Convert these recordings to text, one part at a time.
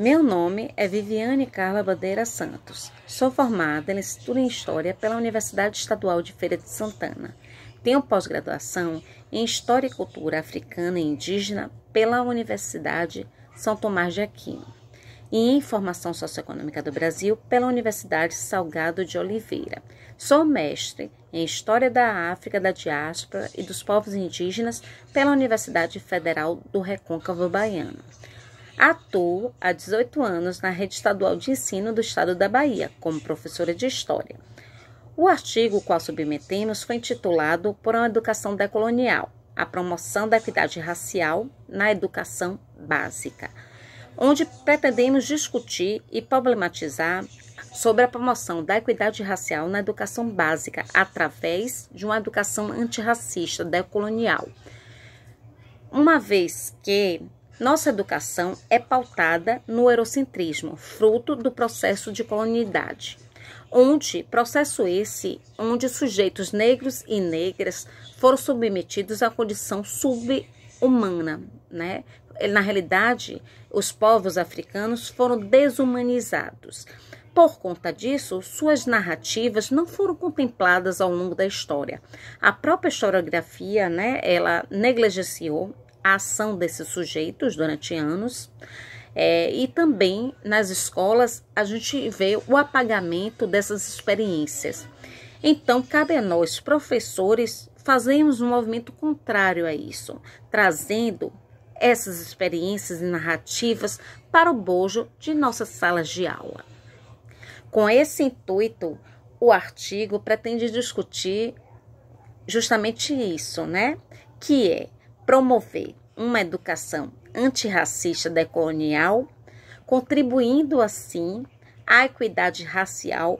Meu nome é Viviane Carla Bandeira Santos. Sou formada em Estudo em História pela Universidade Estadual de Feira de Santana. Tenho pós-graduação em História e Cultura Africana e Indígena pela Universidade São Tomás de Aquino e em Formação Socioeconômica do Brasil pela Universidade Salgado de Oliveira. Sou mestre em História da África, da Diáspora e dos Povos Indígenas pela Universidade Federal do Recôncavo Baiano. Atuo há 18 anos na rede estadual de ensino do estado da Bahia, como professora de História. O artigo qual submetemos foi intitulado Por uma Educação Decolonial A Promoção da Equidade Racial na Educação Básica, onde pretendemos discutir e problematizar sobre a promoção da equidade racial na educação básica através de uma educação antirracista decolonial. Uma vez que nossa educação é pautada no eurocentrismo, fruto do processo de colonialidade, onde processo esse onde sujeitos negros e negras foram submetidos à condição subhumana, né? Na realidade, os povos africanos foram desumanizados. Por conta disso, suas narrativas não foram contempladas ao longo da história. A própria historiografia, né, ela negligenciou a ação desses sujeitos durante anos. É, e também nas escolas a gente vê o apagamento dessas experiências. Então, cabe a nós, professores, fazermos um movimento contrário a isso, trazendo essas experiências e narrativas para o bojo de nossas salas de aula. Com esse intuito, o artigo pretende discutir justamente isso, né? Que é promover uma educação antirracista decolonial, contribuindo assim à equidade racial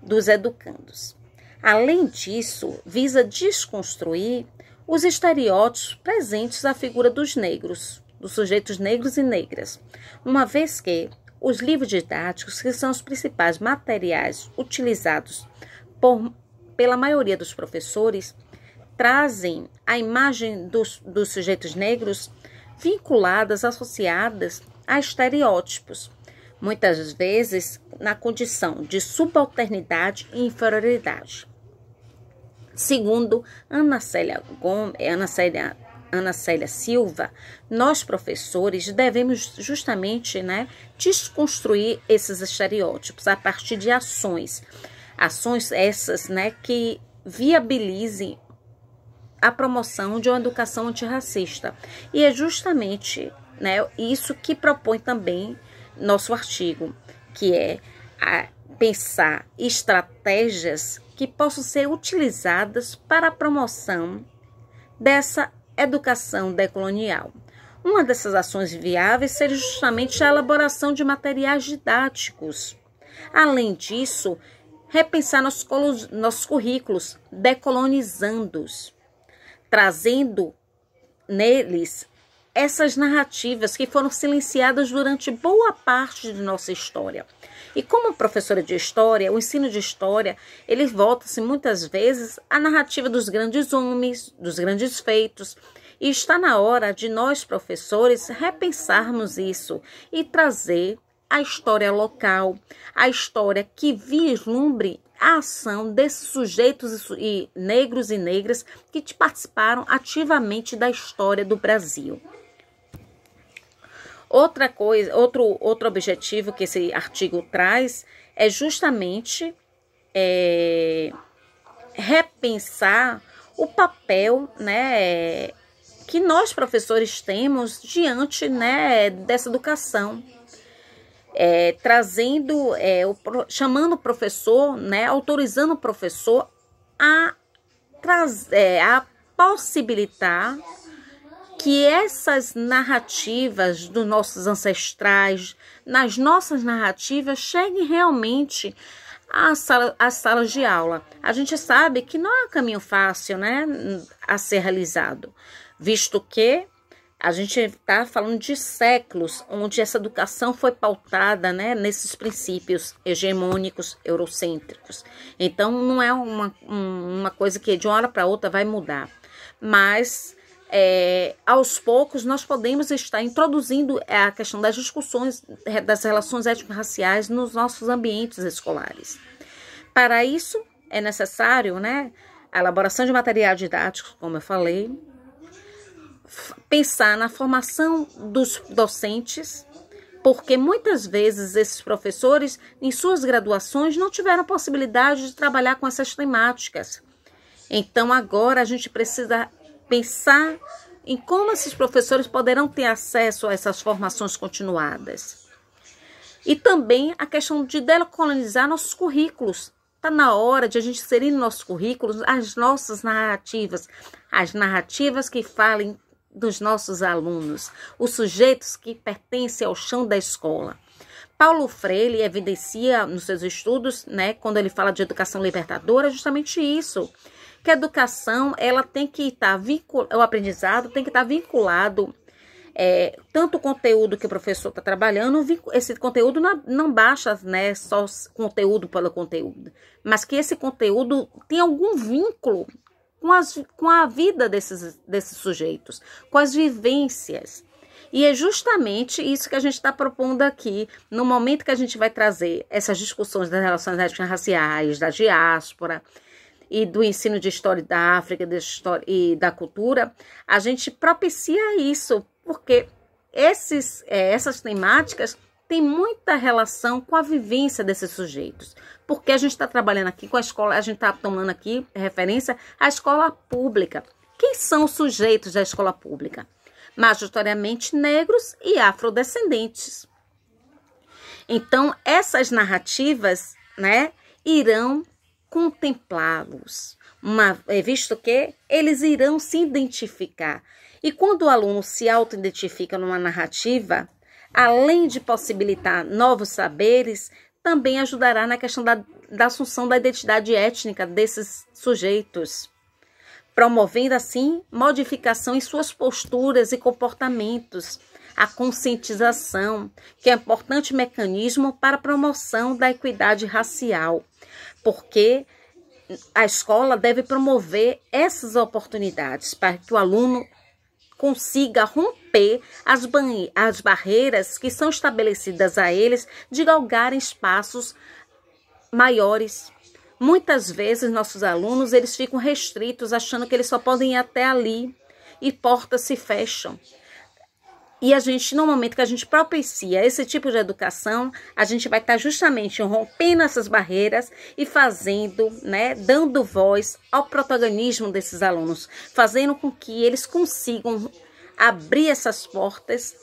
dos educandos. Além disso, visa desconstruir os estereótipos presentes à figura dos negros, dos sujeitos negros e negras, uma vez que os livros didáticos, que são os principais materiais utilizados por, pela maioria dos professores, trazem a imagem dos, dos sujeitos negros vinculadas, associadas a estereótipos, muitas vezes na condição de subalternidade e inferioridade. Segundo Ana Célia, Gomes, eh, Ana Célia, Ana Célia Silva, nós professores devemos justamente né, desconstruir esses estereótipos a partir de ações. Ações essas né, que viabilizem a promoção de uma educação antirracista. E é justamente né, isso que propõe também nosso artigo, que é pensar estratégias que possam ser utilizadas para a promoção dessa educação decolonial. Uma dessas ações viáveis seria justamente a elaboração de materiais didáticos. Além disso, repensar nossos, nossos currículos, decolonizando-os trazendo neles essas narrativas que foram silenciadas durante boa parte de nossa história. E como professora de história, o ensino de história, ele volta-se muitas vezes à narrativa dos grandes homens, dos grandes feitos, e está na hora de nós professores repensarmos isso e trazer a história local, a história que vislumbre a ação desses sujeitos e negros e negras que participaram ativamente da história do Brasil. Outra coisa, outro, outro objetivo que esse artigo traz é justamente é, repensar o papel né, que nós professores temos diante né, dessa educação é, trazendo, é, o, chamando o professor, né, autorizando o professor a, traz, é, a possibilitar que essas narrativas dos nossos ancestrais, nas nossas narrativas, cheguem realmente às, sala, salas de aula. A gente sabe que não é um caminho fácil né, a ser realizado, visto que a gente está falando de séculos onde essa educação foi pautada né, nesses princípios hegemônicos eurocêntricos. Então, não é uma, uma coisa que de uma hora para outra vai mudar, mas é, aos poucos nós podemos estar introduzindo é, a questão das discussões é, das relações étnico-raciais nos nossos ambientes escolares. Para isso, é necessário né, a elaboração de material didático, como eu falei, pensar na formação dos docentes, porque muitas vezes esses professores, em suas graduações, não tiveram possibilidade de trabalhar com essas temáticas. Então, agora a gente precisa pensar em como esses professores poderão ter acesso a essas formações continuadas. E também a questão de decolonizar nossos currículos. Está na hora de a gente inserir nos nossos currículos as nossas narrativas, as narrativas que falem dos nossos alunos, os sujeitos que pertencem ao chão da escola. Paulo Freire evidencia nos seus estudos, né, quando ele fala de educação libertadora, justamente isso, que a educação ela tem que estar tá vincul, o aprendizado tem que estar tá vinculado é, tanto o conteúdo que o professor está trabalhando, esse conteúdo não, não baixa né, só conteúdo pelo conteúdo, mas que esse conteúdo tem algum vínculo com, as, com a vida desses, desses sujeitos, com as vivências. E é justamente isso que a gente está propondo aqui, no momento que a gente vai trazer essas discussões das relações raciais, da diáspora e do ensino de história da África história, e da cultura, a gente propicia isso, porque esses, é, essas temáticas tem muita relação com a vivência desses sujeitos. Porque a gente está trabalhando aqui com a escola, a gente está tomando aqui referência à escola pública. Quem são os sujeitos da escola pública? Majoritariamente negros e afrodescendentes. Então, essas narrativas né, irão contemplá-los, é, visto que eles irão se identificar. E quando o aluno se auto-identifica numa narrativa, além de possibilitar novos saberes, também ajudará na questão da, da assunção da identidade étnica desses sujeitos, promovendo assim modificação em suas posturas e comportamentos, a conscientização, que é um importante mecanismo para a promoção da equidade racial, porque a escola deve promover essas oportunidades para que o aluno consiga romper as, as barreiras que são estabelecidas a eles de galgar espaços maiores. Muitas vezes nossos alunos eles ficam restritos achando que eles só podem ir até ali e portas se fecham. E a gente, no momento que a gente propicia esse tipo de educação, a gente vai estar tá justamente rompendo essas barreiras e fazendo, né, dando voz ao protagonismo desses alunos, fazendo com que eles consigam abrir essas portas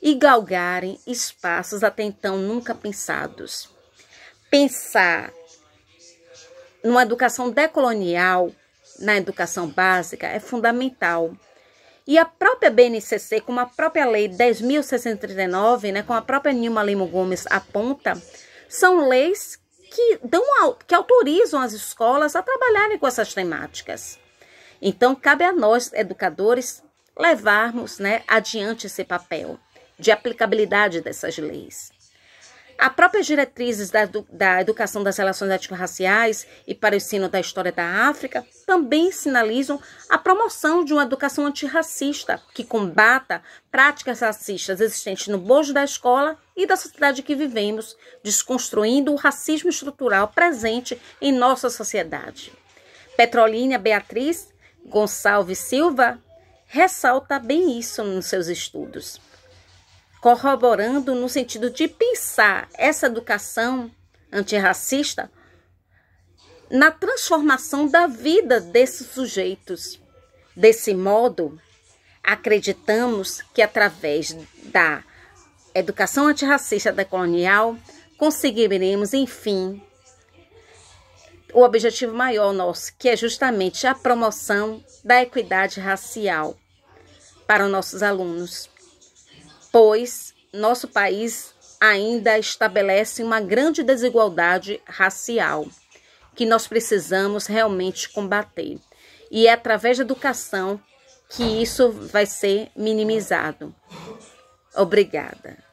e galgarem espaços até então nunca pensados. Pensar numa educação decolonial, na educação básica, é fundamental e a própria BNCC, com a própria lei 10.639, né, com a própria Nilma Lima Gomes aponta, são leis que, dão, que autorizam as escolas a trabalharem com essas temáticas. Então, cabe a nós, educadores, levarmos né, adiante esse papel de aplicabilidade dessas leis. As próprias diretrizes da, da educação das relações étnico-raciais e para o ensino da história da África também sinalizam a promoção de uma educação antirracista que combata práticas racistas existentes no bojo da escola e da sociedade que vivemos, desconstruindo o racismo estrutural presente em nossa sociedade. Petrolina Beatriz Gonçalves Silva ressalta bem isso nos seus estudos corroborando no sentido de pensar essa educação antirracista na transformação da vida desses sujeitos. Desse modo, acreditamos que através da educação antirracista decolonial conseguiremos, enfim, o objetivo maior nosso, que é justamente a promoção da equidade racial para os nossos alunos pois nosso país ainda estabelece uma grande desigualdade racial que nós precisamos realmente combater. E é através da educação que isso vai ser minimizado. Obrigada.